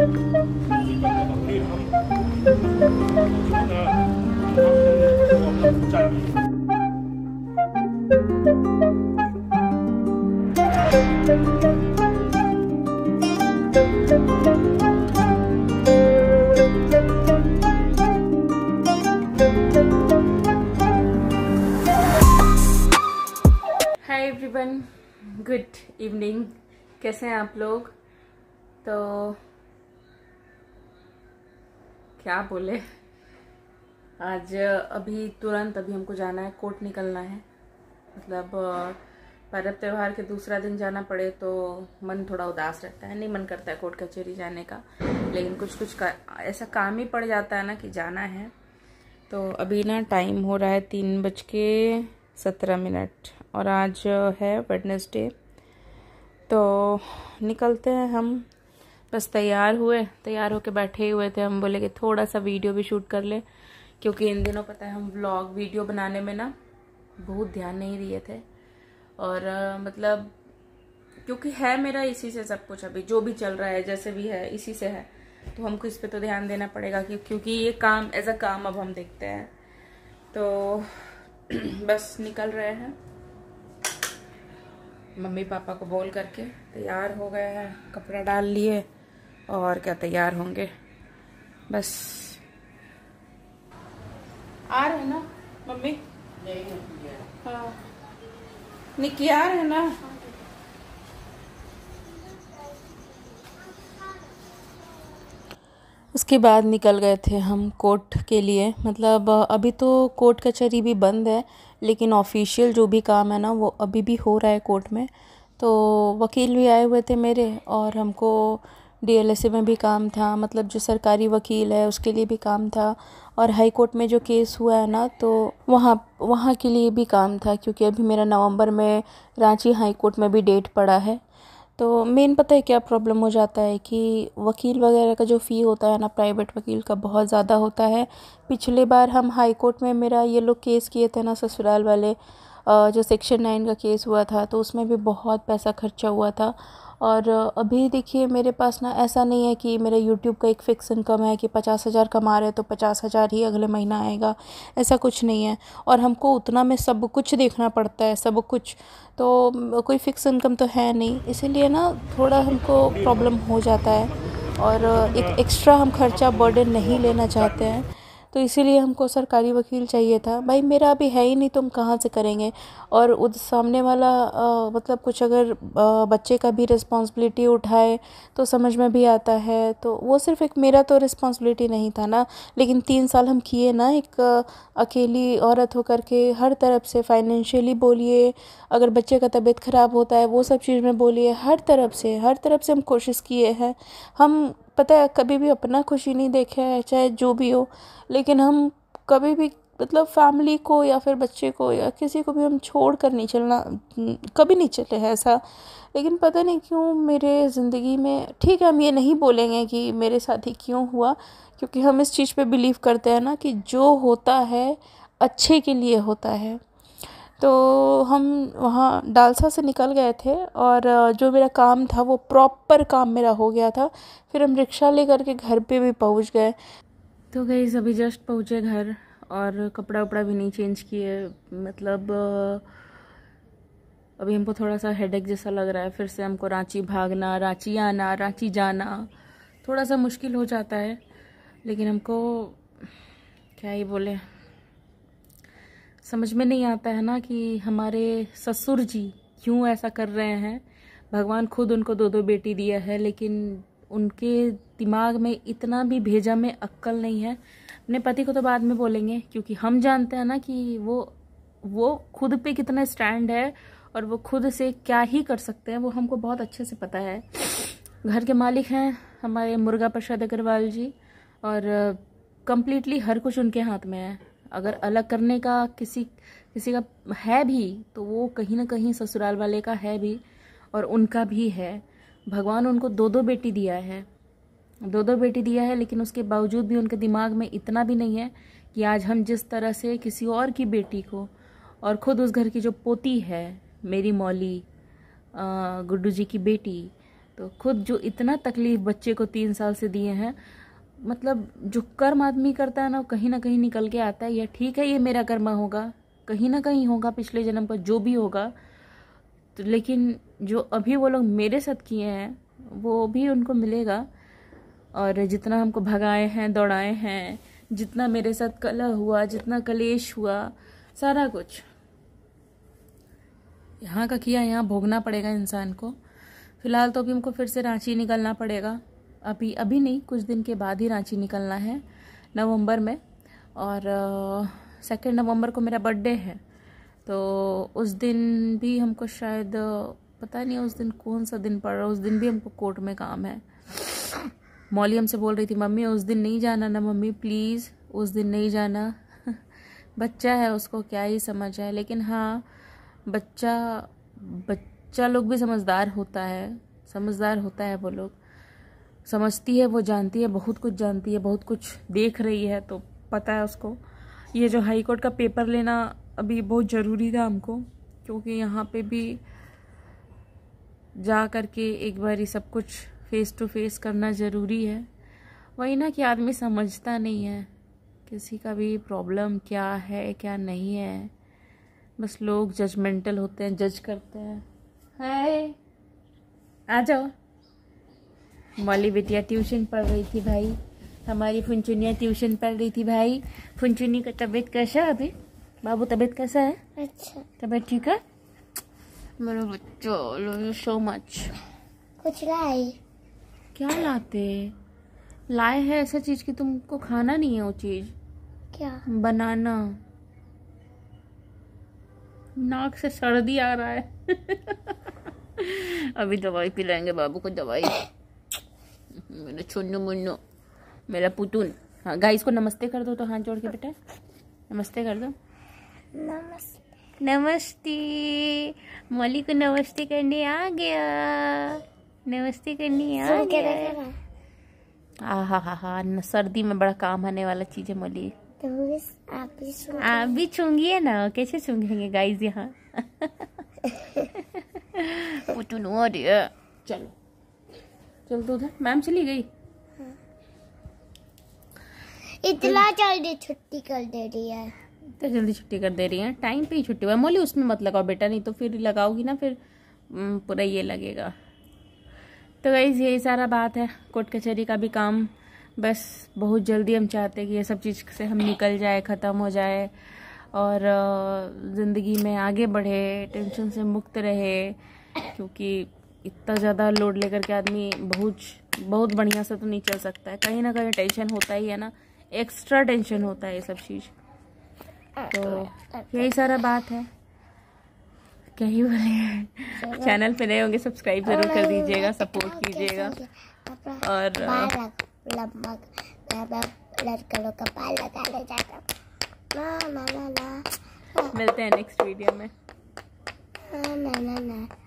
Hi everyone good evening कैसे हैं आप लोग तो क्या बोले आज अभी तुरंत अभी हमको जाना है कोर्ट निकलना है मतलब पर्व त्यौहार के दूसरा दिन जाना पड़े तो मन थोड़ा उदास रहता है नहीं मन करता है कोर्ट कचहरी जाने का लेकिन कुछ कुछ का, ऐसा काम ही पड़ जाता है ना कि जाना है तो अभी ना टाइम हो रहा है तीन बज के सत्रह मिनट और आज है वेडनेसडे तो निकलते हैं हम बस तैयार हुए तैयार होके बैठे हुए थे हम बोले कि थोड़ा सा वीडियो भी शूट कर ले क्योंकि इन दिनों पता है हम व्लॉग वीडियो बनाने में ना बहुत ध्यान नहीं दिए थे और आ, मतलब क्योंकि है मेरा इसी से सब कुछ अभी जो भी चल रहा है जैसे भी है इसी से है तो हमको इस पर तो ध्यान देना पड़ेगा कि क्योंकि ये काम एज अ काम अब हम देखते हैं तो बस निकल रहे हैं मम्मी पापा को बोल करके तैयार हो गए हैं कपड़ा डाल लिए और क्या तैयार होंगे बस आ रहे ना मम्मी हाँ निकी आ रहे ना उसके बाद निकल गए थे हम कोर्ट के लिए मतलब अभी तो कोर्ट कचहरी भी बंद है लेकिन ऑफिशियल जो भी काम है ना वो अभी भी हो रहा है कोर्ट में तो वकील भी आए हुए थे मेरे और हमको डीएलएसए में भी काम था मतलब जो सरकारी वकील है उसके लिए भी काम था और हाई कोर्ट में जो केस हुआ है ना तो वहाँ वहाँ के लिए भी काम था क्योंकि अभी मेरा नवंबर में रांची हाई कोर्ट में भी डेट पड़ा है तो मेन पता है क्या प्रॉब्लम हो जाता है कि वकील वगैरह का जो फ़ी होता है ना प्राइवेट वकील का बहुत ज़्यादा होता है पिछले बार हम हाई कोर्ट में मेरा ये लोग केस किए थे ना ससुराल वाले जो सेक्शन नाइन का केस हुआ था तो उसमें भी बहुत पैसा खर्चा हुआ था और अभी देखिए मेरे पास ना ऐसा नहीं है कि मेरा यूट्यूब का एक फ़िक्स इनकम है कि पचास हज़ार कमा रहे तो पचास हज़ार ही अगले महीना आएगा ऐसा कुछ नहीं है और हमको उतना में सब कुछ देखना पड़ता है सब कुछ तो कोई फ़िक्स इनकम तो है नहीं इसीलिए ना थोड़ा हमको प्रॉब्लम हो जाता है और एक एक्स्ट्रा हम खर्चा बर्डन नहीं लेना चाहते हैं तो इसीलिए हमको सरकारी वकील चाहिए था भाई मेरा अभी है ही नहीं तो हम कहाँ से करेंगे और उस सामने वाला आ, मतलब कुछ अगर आ, बच्चे का भी रिस्पॉन्सिबिलिटी उठाए तो समझ में भी आता है तो वो सिर्फ एक मेरा तो रिस्पॉन्सिबिलिटी नहीं था ना लेकिन तीन साल हम किए ना एक अकेली औरत होकर के हर तरफ से फाइनेंशियली बोलिए अगर बच्चे का तबीयत ख़राब होता है वो सब चीज़ में बोलिए हर तरफ से हर तरफ से हम कोशिश किए हैं हम पता है कभी भी अपना खुशी नहीं देखा है चाहे जो भी हो लेकिन हम कभी भी मतलब फैमिली को या फिर बच्चे को या किसी को भी हम छोड़ कर नहीं चलना कभी नहीं चले हैं ऐसा लेकिन पता नहीं क्यों मेरे ज़िंदगी में ठीक है हम ये नहीं बोलेंगे कि मेरे साथ ही क्यों हुआ क्योंकि हम इस चीज़ पे बिलीव करते हैं ना कि जो होता है अच्छे के लिए होता है तो हम वहाँ डालसा से निकल गए थे और जो मेरा काम था वो प्रॉपर काम मेरा हो गया था फिर हम रिक्शा लेकर के घर पे भी पहुँच गए तो गई अभी जस्ट पहुँचे घर और कपड़ा उपड़ा भी नहीं चेंज किए मतलब अभी हमको थोड़ा सा हेडेक जैसा लग रहा है फिर से हमको रांची भागना रांची आना रांची जाना थोड़ा सा मुश्किल हो जाता है लेकिन हमको क्या ही बोले समझ में नहीं आता है ना कि हमारे ससुर जी क्यों ऐसा कर रहे हैं भगवान खुद उनको दो दो बेटी दिया है लेकिन उनके दिमाग में इतना भी भेजा में अक्ल नहीं है अपने पति को तो बाद में बोलेंगे क्योंकि हम जानते हैं ना कि वो वो खुद पे कितना स्टैंड है और वो खुद से क्या ही कर सकते हैं वो हमको बहुत अच्छे से पता है घर के मालिक हैं हमारे मुर्गा प्रसाद अग्रवाल जी और कम्प्लीटली हर कुछ उनके हाथ में है अगर अलग करने का किसी किसी का है भी तो वो कहीं ना कहीं ससुराल वाले का है भी और उनका भी है भगवान उनको दो दो बेटी दिया है दो दो बेटी दिया है लेकिन उसके बावजूद भी उनके दिमाग में इतना भी नहीं है कि आज हम जिस तरह से किसी और की बेटी को और ख़ुद उस घर की जो पोती है मेरी मौली गुड्डू जी की बेटी तो खुद जो इतना तकलीफ़ बच्चे को तीन साल से दिए हैं मतलब जो कर्म आदमी करता है ना कहीं ना कहीं निकल के आता है या ठीक है ये मेरा कर्म होगा कहीं ना कहीं होगा पिछले जन्म का जो भी होगा तो लेकिन जो अभी वो लोग मेरे साथ किए हैं वो भी उनको मिलेगा और जितना हमको भगाए हैं दौड़ाए हैं जितना मेरे साथ कला हुआ जितना कलेश हुआ सारा कुछ यहाँ का किया यहाँ भोगना पड़ेगा इंसान को फिलहाल तो अभी हमको फिर से रांची निकलना पड़ेगा अभी अभी नहीं कुछ दिन के बाद ही रांची निकलना है नवंबर में और सेकेंड नवंबर को मेरा बर्थडे है तो उस दिन भी हमको शायद पता नहीं उस दिन कौन सा दिन पड़ रहा है उस दिन भी हमको कोर्ट में काम है मौली हमसे बोल रही थी मम्मी उस दिन नहीं जाना ना मम्मी प्लीज़ उस दिन नहीं जाना बच्चा है उसको क्या ही समझ है लेकिन हाँ बच्चा बच्चा लोग भी समझदार होता है समझदार होता है वो लोग समझती है वो जानती है बहुत कुछ जानती है बहुत कुछ देख रही है तो पता है उसको ये जो हाई कोर्ट का पेपर लेना अभी बहुत ज़रूरी था हमको क्योंकि यहाँ पे भी जा कर के एक बार ये सब कुछ फेस टू फेस करना ज़रूरी है वही ना कि आदमी समझता नहीं है किसी का भी प्रॉब्लम क्या है क्या नहीं है बस लोग जजमेंटल होते हैं जज करते हैं हाय आ जाओ मौली बिटिया ट्यूशन पढ़ रही थी भाई हमारी फुनचुनिया ट्यूशन पढ़ रही थी भाई फुनचुनी का तबीयत कैसा है अभी बाबू तबीयत कैसा है अच्छा तबीयत ठीक है मेरे बच्चों लव यू सो मच कुछ लाए क्या लाते लाए है ऐसा चीज कि तुमको खाना नहीं है वो चीज क्या बनाना नाक से सर्दी आ रहा है अभी दवाई पिलाएंगे बाबू को दवाई मेरा चुन्नू मुन्नू मेरा पुतुल हाँ गाइस को नमस्ते कर दो तो हाथ जोड़ के बेटा नमस्ते कर दो नमस्ते नमस्ते मौली को नमस्ते करने आ गया नमस्ते करने आ गया हाँ हाँ हाँ हाँ सर्दी में बड़ा काम आने वाला चीज़ है मौली तो आप भी छूंगी है ना कैसे छूंगेंगे गाइस यहाँ और चलो चल तो उधर मैम चली गई हाँ। इतना जल्दी छुट्टी कर दे रही है इतना जल्दी छुट्टी कर दे रही है टाइम पे ही छुट्टी हुआ मोली उसमें मत लगाओ बेटा नहीं तो फिर लगाओगी ना फिर हम्म, पूरा ये लगेगा तो गाइज यही सारा बात है कोर्ट कचहरी का भी काम बस बहुत जल्दी हम चाहते हैं कि ये सब चीज़ से हम निकल जाए ख़त्म हो जाए और ज़िंदगी में आगे बढ़े टेंशन से मुक्त रहे क्योंकि इतना ज़्यादा लोड लेकर के आदमी बहुत बहुत बढ़िया से तो नहीं चल सकता है कहीं ना कहीं टेंशन होता ही है ना एक्स्ट्रा टेंशन होता है ये सब चीज़ तो यही सारा बात है क्या ही बोले चैनल पे नए होंगे सब्सक्राइब ज़रूर कर दीजिएगा सपोर्ट कीजिएगा और मिलते हैं नेक्स्ट वीडियो में